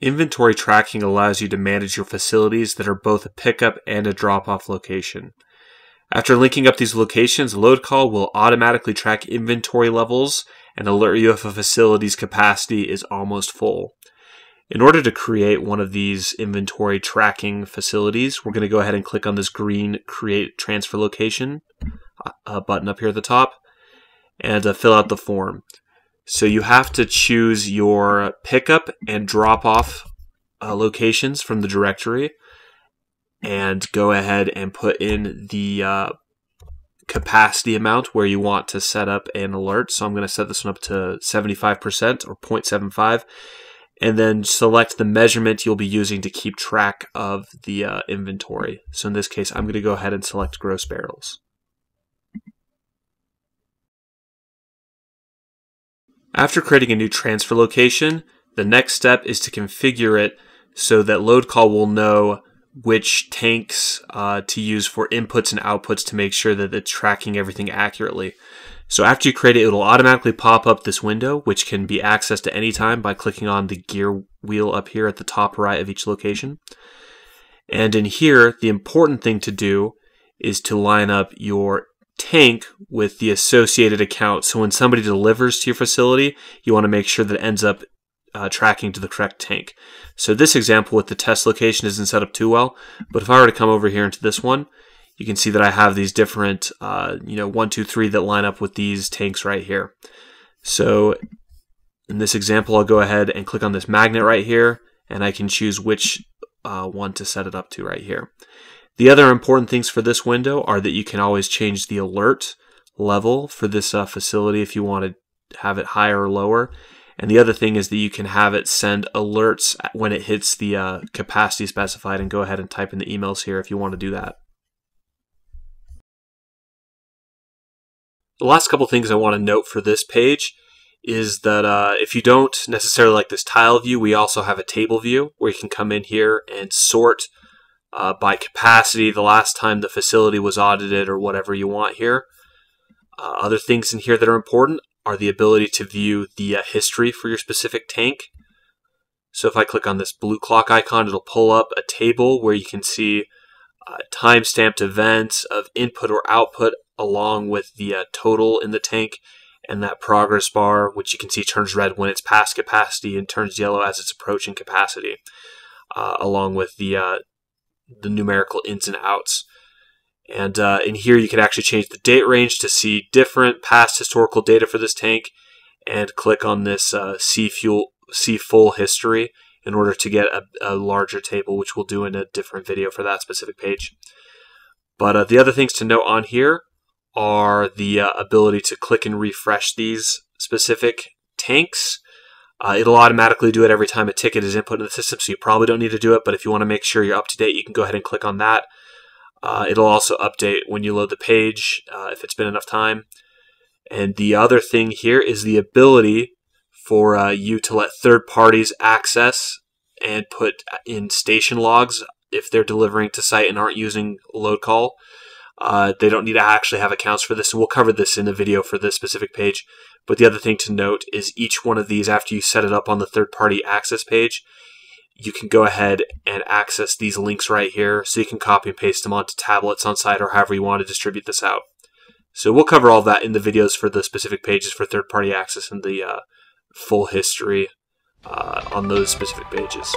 Inventory tracking allows you to manage your facilities that are both a pickup and a drop off location. After linking up these locations, call will automatically track inventory levels and alert you if a facility's capacity is almost full. In order to create one of these inventory tracking facilities, we're going to go ahead and click on this green Create Transfer Location uh, button up here at the top and uh, fill out the form. So you have to choose your pickup and drop off uh, locations from the directory and go ahead and put in the uh, capacity amount where you want to set up an alert. So I'm going to set this one up to 75% or 0.75 and then select the measurement you'll be using to keep track of the uh, inventory. So in this case, I'm going to go ahead and select gross barrels. After creating a new transfer location, the next step is to configure it so that load call will know which tanks uh, to use for inputs and outputs to make sure that it's tracking everything accurately. So after you create it, it'll automatically pop up this window, which can be accessed at any time by clicking on the gear wheel up here at the top right of each location. And in here, the important thing to do is to line up your tank with the associated account. So when somebody delivers to your facility, you want to make sure that it ends up uh, tracking to the correct tank. So this example with the test location isn't set up too well, but if I were to come over here into this one, you can see that I have these different, uh, you know, one, two, three that line up with these tanks right here. So in this example, I'll go ahead and click on this magnet right here, and I can choose which uh, one to set it up to right here. The other important things for this window are that you can always change the alert level for this uh, facility if you want to have it higher or lower. And the other thing is that you can have it send alerts when it hits the uh, capacity specified and go ahead and type in the emails here if you want to do that. The last couple things I want to note for this page is that uh, if you don't necessarily like this tile view, we also have a table view where you can come in here and sort uh, by capacity the last time the facility was audited or whatever you want here. Uh, other things in here that are important are the ability to view the uh, history for your specific tank. So if I click on this blue clock icon, it'll pull up a table where you can see uh, timestamped events of input or output along with the uh, total in the tank and that progress bar, which you can see turns red when it's past capacity and turns yellow as it's approaching capacity, uh, along with the uh, the numerical ins and outs. And uh, in here, you can actually change the date range to see different past historical data for this tank and click on this uh, see, fuel, see full history in order to get a, a, larger table, which we'll do in a different video for that specific page. But uh, the other things to note on here are the uh, ability to click and refresh these specific tanks. Uh, it'll automatically do it every time a ticket is input in the system, so you probably don't need to do it, but if you want to make sure you're up to date, you can go ahead and click on that. Uh, it'll also update when you load the page uh, if it's been enough time. And the other thing here is the ability for uh, you to let third parties access and put uh, in station logs if they're delivering to site and aren't using load call. Uh, they don't need to actually have accounts for this, and we'll cover this in the video for this specific page. But the other thing to note is each one of these, after you set it up on the third-party access page, you can go ahead and access these links right here, so you can copy and paste them onto tablets on site or however you want to distribute this out. So we'll cover all that in the videos for the specific pages for third-party access and the uh, full history uh, on those specific pages.